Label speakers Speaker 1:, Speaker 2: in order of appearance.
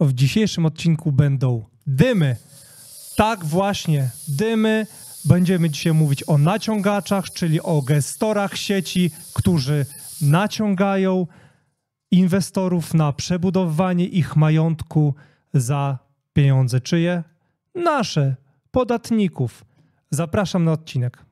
Speaker 1: W dzisiejszym odcinku będą dymy. Tak właśnie, dymy. Będziemy dzisiaj mówić o naciągaczach, czyli o gestorach sieci, którzy naciągają inwestorów na przebudowanie ich majątku za pieniądze czyje? Nasze, podatników. Zapraszam na odcinek.